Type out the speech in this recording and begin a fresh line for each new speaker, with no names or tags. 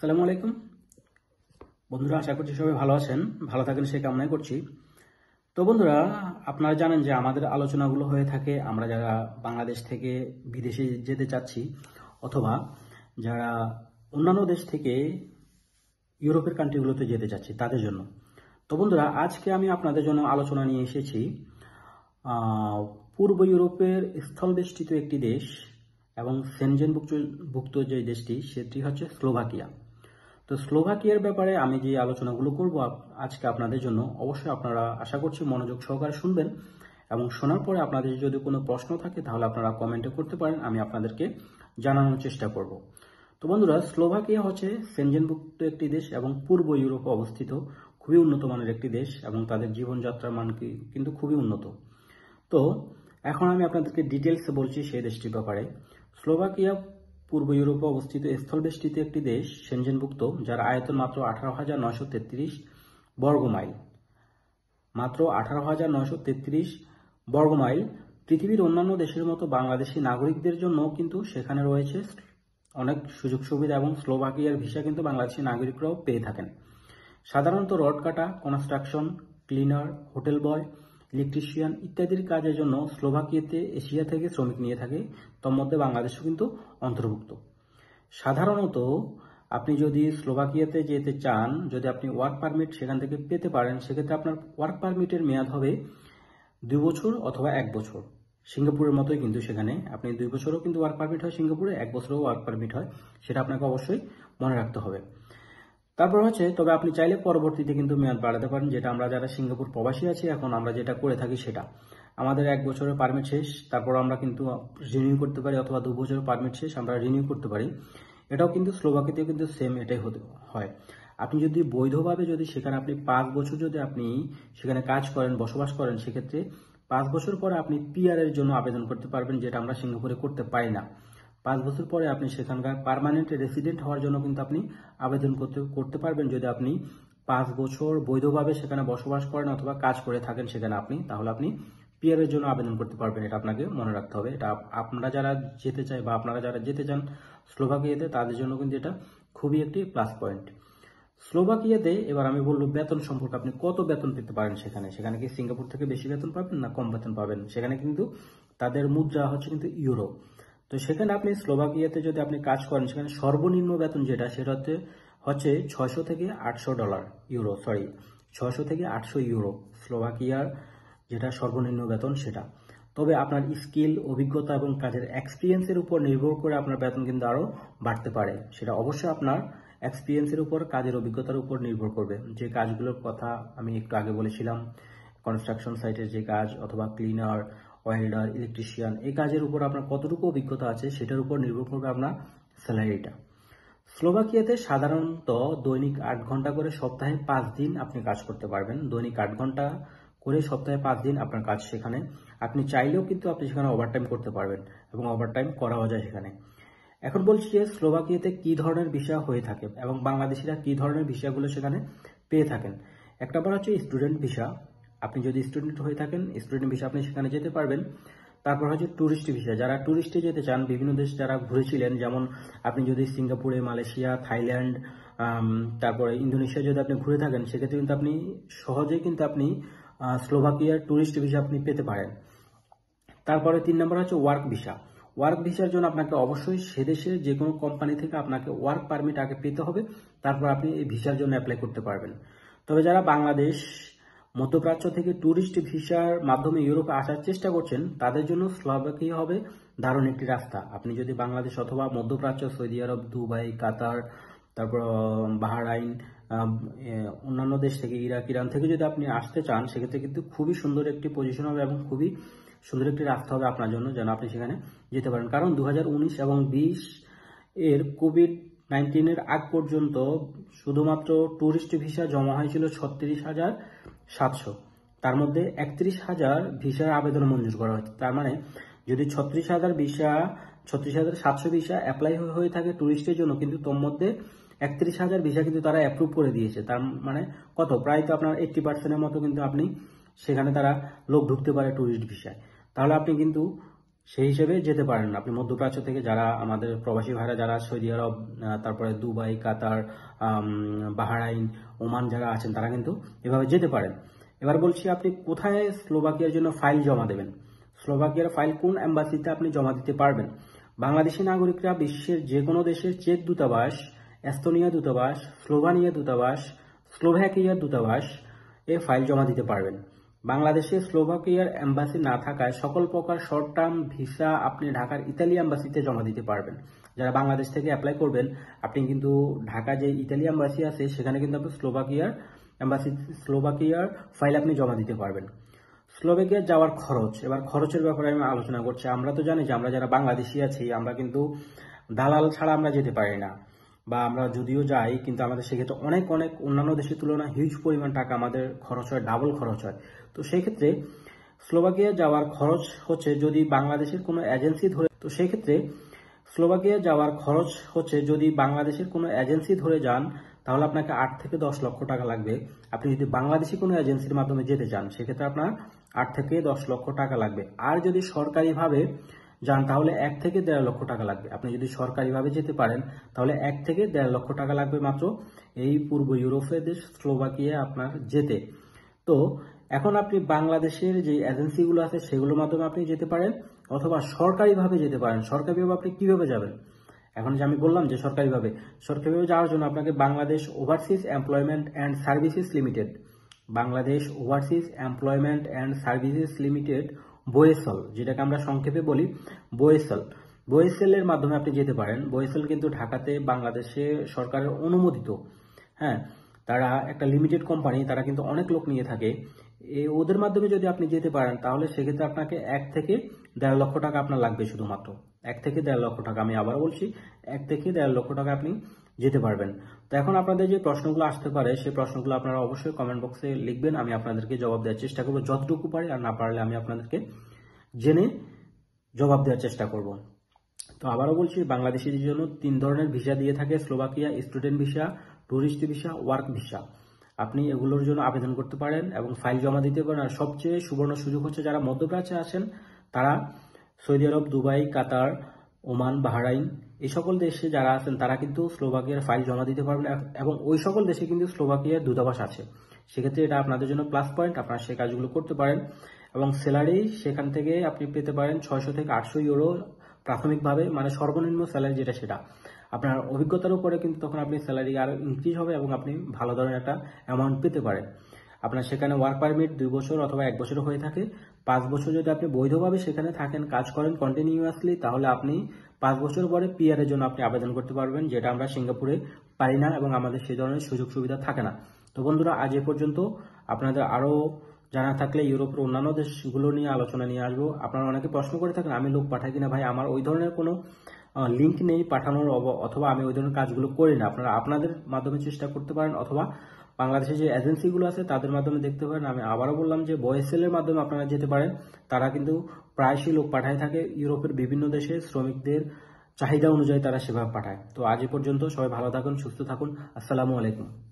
আসসালামু আলাইকুম বন্ধুরা আশা করছি সবাই ভালো আছেন ভালো থাকেন সে কামনাই করছি তো বন্ধুরা আপনারা জানেন যে আমাদের আলোচনাগুলো হয়ে থাকে আমরা যারা বাংলাদেশ থেকে বিদেশে যেতে চাচ্ছি অথবা যারা অন্যান্য দেশ থেকে ইউরোপের কান্ট্রিগুলোতে যেতে চাচ্ছি তাদের জন্য তো বন্ধুরা আজকে আমি আপনাদের জন্য আলোচনা নিয়ে এসেছি পূর্ব ইউরোপের স্থলবেষ্টিত একটি দেশ এবং সেনজেন ভুক্ত যে দেশটি সেটি হচ্ছে স্লোভাকিয়া তো স্লোভাকিয়ার ব্যাপারে আমি যে আলোচনাগুলো করব আজকে আপনাদের জন্য অবশ্যই আপনারা আশা করছি মনোযোগ সহকারে শুনবেন এবং শোনার পরে আপনাদের যদি কোনো প্রশ্ন থাকে তাহলে আপনারা কমেন্টে করতে পারেন আমি আপনাদেরকে জানানোর চেষ্টা করব তো বন্ধুরা স্লোভাকিয়া হচ্ছে সেনজেনভুক্ত একটি দেশ এবং পূর্ব ইউরোপে অবস্থিত খুবই উন্নত মানের একটি দেশ এবং তাদের জীবনযাত্রার মান কিন্তু খুবই উন্নত তো এখন আমি আপনাদেরকে ডিটেলসে বলছি সেই দেশটির ব্যাপারে স্লোভাকিয়া পূর্ব ইউরোপে অবস্থিত স্থলবেষ্টিত একটি দেশ সেনজেনভুক্ত যার আয়তন মাত্র আঠারো হাজার নয়শো তেত্রিশ বর্গমাইল মাত্র আঠারো হাজার নয়শো তেত্রিশ বর্গমাইল পৃথিবীর অন্যান্য দেশের মতো বাংলাদেশি নাগরিকদের জন্য কিন্তু সেখানে রয়েছে অনেক সুযোগ সুবিধা এবং স্লোভাকিয়ার ভিসা কিন্তু বাংলাদেশি নাগরিকরাও পেয়ে থাকেন সাধারণত রড কাটা construction cleaner hotel boy electrician ইত্যাদির কাজের জন্য স্লোভাকিয়াতে এশিয়া থেকে শ্রমিক নিয়ে থাকে তন্মধ্যে বাংলাদেশও কিন্তু অন্তর্ভুক্ত সাধারণত আপনি যদি স্লোভাকিয়াতে যেতে চান যদি আপনি ওয়ার্ক পারমিট সেখান থেকে পেতে পারেন সেক্ষেত্রে আপনার ওয়ার্ক পারমিটের মেয়াদ হবে দুই বছর অথবা এক বছর সিঙ্গাপুরের মতোই কিন্তু সেখানে আপনি দুই বছরও কিন্তু ওয়ার্ক পারমিট হয় সিঙ্গাপুরে এক বছরও ওয়ার্ক পারমিট হয় সেটা আপনাকে অবশ্যই মনে রাখতে হবে তারপর হচ্ছে তবে আপনি চাইলে পরবর্তীতে কিন্তু মেয়াদ বাড়াতে পারেন যেটা আমরা যারা সিঙ্গাপুর প্রবাসী আছি এখন আমরা যেটা করে থাকি সেটা আমাদের এক বছরের পারমিট শেষ তারপর আমরা কিন্তু রিনিউ করতে পারি অথবা দু বছরের পারমিট শেষ আমরা রিনিউ করতে পারি এটাও কিন্তু স্লোভাকিতেও কিন্তু সেম এটাই হতে হয় আপনি যদি বৈধভাবে যদি সেখানে আপনি পাঁচ বছর যদি আপনি সেখানে কাজ করেন বসবাস করেন সেক্ষেত্রে পাঁচ বছর পরে আপনি পিআর এর জন্য আবেদন করতে পারবেন যেটা আমরা সিঙ্গাপুরে করতে পারি না পাঁচ বছর পরে আপনি সেখানকার পারমানেন্ট রেসিডেন্ট হওয়ার জন্য কিন্তু আপনি আবেদন করতে করতে পারবেন যদি আপনি পাঁচ বছর বৈধভাবে সেখানে বসবাস করেন অথবা কাজ করে থাকেন সেখানে আপনি তাহলে আপনি পিয়ারের জন্য আবেদন করতে পারবেন এটা আপনাকে মনে রাখতে হবে এটা আপনারা যারা যেতে চায় বা আপনারা যারা যেতে চান স্লোভাকিয়াতে তাদের জন্য কিন্তু এটা খুবই একটি প্লাস পয়েন্ট স্লোভাকিয়াতে এবার আমি বলবো বেতন সম্পর্কে আপনি কত বেতন পেতে পারেন সেখানে সেখানে কি সিঙ্গাপুর থেকে বেশি বেতন পাবেন না কম বেতন পাবেন সেখানে কিন্তু তাদের মুদ্রা হচ্ছে কিন্তু ইউরোপ তো সেখানে আপনি স্লোভাকিয়াতে যদি আপনি কাজ করেন সেখানে সর্বনিম্ন বেতন যেটা সেটাতে হচ্ছে ছশো ছয়শো থেকে আটশো ডলার ইউরো সরি ছয়শো থেকে আটশো ইউরো স্লোভাকিয়ার যেটা সর্বনিম্ন বেতন সেটা তবে আপনার স্কিল অভিজ্ঞতা এবং কাজের এক্সপিরিয়েন্সের উপর নির্ভর করে আপনার বেতন কিন্তু আরও বাড়তে পারে সেটা অবশ্যই আপনার এক্সপিরিয়েন্সের উপর কাজের অভিজ্ঞতার উপর নির্ভর করবে যে কাজগুলোর কথা আমি একটু আগে বলেছিলাম কনস্ট্রাকশন সাইটের যে কাজ অথবা ক্লিনার ওয়েল্ডার ইলেকট্রিশিয়ান এই কাজের উপর আপনার কতটুকু অভিজ্ঞতা আছে সেটার উপর নির্ভর করবে আপনার স্যালারিটা স্লোভাকিয়াতে সাধারণত দৈনিক আট ঘন্টা করে সপ্তাহে পাঁচ দিন আপনি কাজ করতে পারবেন দৈনিক আট ঘন্টা করে সপ্তাহে পাঁচ দিন আপনার কাজ সেখানে আপনি চাইলেও কিন্তু আপনি সেখানে ওভারটাইম করতে পারবেন এবং ওভারটাইম করাও যায় সেখানে এখন বলছি যে স্লোভাকিয়াতে কি ধরনের ভিসা হয়ে থাকে এবং বাংলাদেশিরা কি ধরনের ভিসাগুলো সেখানে পেয়ে থাকেন একটা বলা হচ্ছে স্টুডেন্ট ভিসা আপনি যদি স্টুডেন্ট হয়ে থাকেন স্টুডেন্ট ভিসা আপনি সেখানে যেতে পারবেন তারপর হচ্ছে ট্যুরিস্ট ভিসা যারা ট্যুরিস্টে যেতে চান বিভিন্ন দেশ যারা ঘুরেছিলেন যেমন আপনি যদি সিঙ্গাপুরে মালয়েশিয়া থাইল্যান্ড তারপরে ইন্দোনেশিয়া যদি আপনি ঘুরে থাকেন সেক্ষেত্রে কিন্তু আপনি সহজে কিন্তু আপনি স্লোভাকিয়ার ট্যুরিস্ট ভিসা আপনি পেতে পারেন তারপরে তিন নম্বর হচ্ছে ওয়ার্ক ভিসা ওয়ার্ক ভিসার জন্য আপনাকে অবশ্যই সে দেশের যে কোনো কোম্পানি থেকে আপনাকে ওয়ার্ক পারমিট আগে পেতে হবে তারপর আপনি এই ভিসার জন্য অ্যাপ্লাই করতে পারবেন তবে যারা বাংলাদেশ মধ্যপ্রাচ্য থেকে ট্যুরিস্ট ভিসার মাধ্যমে ইউরোপে আসার চেষ্টা করছেন তাদের জন্য স্লোভাকিয়া হবে দারুণ একটি রাস্তা আপনি যদি বাংলাদেশ অথবা মধ্যপ্রাচ্য সৌদি আরব দুবাই কাতার তারপর বাহারাইন অন্যান্য দেশ থেকে ইরাক ইরান থেকে যদি আপনি আসতে চান সেক্ষেত্রে কিন্তু খুবই সুন্দর একটি পজিশন হবে এবং খুবই সুন্দর একটি রাস্তা হবে আপনার জন্য যেন আপনি সেখানে যেতে পারেন কারণ দু এবং বিশ এর কোভিড নাইন্টিনের আগ পর্যন্ত শুধুমাত্র ট্যুরিস্ট ভিসা জমা হয়েছিল ছত্রিশ হাজার সাতশো তার মধ্যে একত্রিশ হাজার ভিসার আবেদন মঞ্জুর করা হয়েছে তার মানে যদি ছত্রিশ হাজার ভিসা ছত্রিশ হাজার সাতশো ভিসা অ্যাপ্লাই হয়ে থাকে ট্যুরিস্টের জন্য কিন্তু তোর মধ্যে একত্রিশ হাজার ভিসা কিন্তু তারা অ্যাপ্রুভ করে দিয়েছে তার মানে কত প্রায় তো আপনার এইট্টি পার্সেন্টের মতো কিন্তু আপনি সেখানে তারা লোক ঢুকতে পারে ট্যুরিস্ট ভিসায় তাহলে আপনি কিন্তু সেই হিসেবে যেতে পারেন আপনি মধ্যপ্রাচ্য থেকে যারা আমাদের প্রবাসী ভাইরা যারা সৌদি আরব তারপরে দুবাই কাতার বাহারাইন ওমান যারা আছেন তারা কিন্তু এভাবে যেতে পারেন এবার বলছি আপনি কোথায় স্লোভাকিয়ার জন্য ফাইল জমা দেবেন স্লোভাকিয়ার ফাইল কোন অ্যাম্বাসিতে আপনি জমা দিতে পারবেন বাংলাদেশি নাগরিকরা বিশ্বের যে কোনো দেশের চেক দূতাবাস এস্তোনিয়া দূতাবাস স্লোভানিয়া দূতাবাস স্লোভাকিয়ার দূতাবাস এ ফাইল জমা দিতে পারবেন বাংলাদেশে স্লোভাকিয়ার অ্যাম্বাসি না থাকায় সকল প্রকার শর্ট টার্ম ভিসা আপনি ঢাকার ইতালি অ্যাম্বাসিতে জমা দিতে পারবেন যারা বাংলাদেশ থেকে অ্যাপ্লাই করবেন আপনি কিন্তু ঢাকা যে ইতালি এম্বাসি আছে সেখানে কিন্তু আপনি স্লোভাকিয়ার এম্বাসি স্লোভাকিয়ার ফাইল আপনি জমা দিতে পারবেন স্লোভাকিয়া যাওয়ার খরচ এবার খরচের ব্যাপারে আমি আলোচনা করছি আমরা তো জানি যে আমরা যারা বাংলাদেশি আছি আমরা কিন্তু দালাল ছাড়া আমরা যেতে পারি না বা আমরা যদিও যাই কিন্তু আমাদের সেক্ষেত্রে অনেক অনেক অন্যান্য দেশের তুলনায় হিউজ পরিমাণ টাকা আমাদের খরচ হয় ডাবল খরচ হয় তো সেক্ষেত্রে স্লোভাকিয়া যাওয়ার খরচ হচ্ছে যদি বাংলাদেশের কোনো এজেন্সি ধরে তো সেক্ষেত্রে স্লোভাকিয়া যাওয়ার খরচ হচ্ছে যদি বাংলাদেশের কোনো এজেন্সি ধরে যান তাহলে আপনাকে আট থেকে দশ লক্ষ টাকা লাগবে আপনি যদি বাংলাদেশি কোনো এজেন্সির মাধ্যমে যেতে চান সেক্ষেত্রে আপনার আট থেকে দশ লক্ষ টাকা লাগবে আর যদি সরকারিভাবে যান তাহলে এক থেকে দেড় লক্ষ টাকা লাগবে আপনি যদি সরকারিভাবে যেতে পারেন তাহলে এক থেকে দেড় লক্ষ টাকা লাগবে মাত্র এই পূর্ব ইউরোপের দেশ স্লোভাকিয়া আপনার যেতে তো এখন আপনি বাংলাদেশের যে এজেন্সিগুলো আছে সেগুলোর মাধ্যমে আপনি যেতে পারেন অথবা সরকারিভাবে যেতে পারেন সরকারিভাবে আপনি কীভাবে যাবেন এখন যে আমি বললাম যে সরকারিভাবে সরকারিভাবে যাওয়ার জন্য আপনাকে Bangladesh overseas employment and services limited Bangladesh overseas employment and services limited BOESL যেটাকে আমরা সংক্ষেপে বলি বোয়েসল বয়েসেলের মাধ্যমে আপনি যেতে পারেন বোয়েসেল কিন্তু ঢাকাতে বাংলাদেশে সরকারের অনুমোদিত হ্যাঁ তারা একটা লিমিটেড কোম্পানি তারা কিন্তু অনেক লোক নিয়ে থাকে ওদের মাধ্যমে যদি আপনি যেতে পারেন তাহলে সেক্ষেত্রে আপনাকে এক থেকে দেড় লক্ষ টাকা আপনার লাগবে শুধুমাত্র এক থেকে দেড় লক্ষ টাকা আমি আবার বলছি এক থেকে দেড় লক্ষ টাকা আপনি যেতে পারবেন তো এখন আপনাদের যে প্রশ্নগুলো আসতে পারে সেই প্রশ্নগুলো আপনারা অবশ্যই কমেন্ট বক্সে লিখবেন আমি আপনাদেরকে জবাব দেওয়ার চেষ্টা করবো যতটুকু পারি আর না পারলে আমি আপনাদেরকে জেনে জবাব দেওয়ার চেষ্টা করব তো আবারও বলছি বাংলাদেশিদের জন্য তিন ধরনের ভিসা দিয়ে থাকে Slovakia student visa tourist visa work visa আপনি এগুলোর জন্য আবেদন করতে পারেন এবং ফাইল জমা দিতে পারেন আর সবচেয়ে সুবর্ণ সুযোগ হচ্ছে যারা মধ্যপ্রাচ্যে আছেন তারা Saudi Arab Dubai Qatar Oman Bahrain এই সকল দেশে যারা আছেন তারা কিন্তু স্লোভাকিয়ার ফাইল জমা দিতে পারবেন এবং ওই সকল দেশে কিন্তু স্লোভাকিয়ার দূতাবাস আছে সেক্ষেত্রে এটা আপনাদের জন্য প্লাস পয়েন্ট আপনারা সেই কাজগুলো করতে পারেন এবং স্যালারি সেখান থেকে আপনি পেতে পারেন ছয়শো থেকে আটশো ইউরো প্রাথমিকভাবে মানে সর্বনিম্ন স্যালারি যেটা সেটা আপনার অভিজ্ঞতার উপরে কিন্তু তখন আপনি স্যালারি আরও ইনক্রিজ হবে এবং আপনি ভালো ধরনের একটা অ্যামাউন্ট পেতে পারেন আপনার সেখানে ওয়ার্ক পারমিট দুই বছর অথবা এক বছর হয়ে থাকে পাঁচ বছর যদি আপনি বৈধভাবে সেখানে থাকেন কাজ করেন কন্টিনিউয়াসলি তাহলে আপনি পাঁচ বছর পরে পিআরের জন্য আপনি আবেদন করতে পারবেন যেটা আমরা সিঙ্গাপুরে পারি না এবং আমাদের সেই ধরনের সুযোগ সুবিধা থাকে না তো বন্ধুরা আজ এ পর্যন্ত আপনাদের আরও জানা থাকলে ইউরোপের অন্যান্য দেশগুলো নিয়ে আলোচনা নিয়ে আসবো আপনারা অনেকে প্রশ্ন করে থাকেন আমি লোক পাঠাই কিনা ভাই আমার ওই ধরনের কোনো লিঙ্ক নেই পাঠানোর অথবা আমি ওই ধরনের কাজগুলো করি না আপনারা আপনাদের মাধ্যমে চেষ্টা করতে পারেন অথবা বাংলাদেশে যে এজেন্সিগুলো আছে তাদের মাধ্যমে দেখতে পারেন আমি আবারও বললাম যে বয়েসেলের মাধ্যমে আপনারা যেতে পারেন তারা কিন্তু প্রায়শই লোক পাঠায় থাকে ইউরোপের বিভিন্ন দেশে শ্রমিকদের চাহিদা অনুযায়ী তারা সেভাবে পাঠায় তো আজ পর্যন্ত সবাই ভালো থাকুন সুস্থ থাকুন আসসালামু আলাইকুম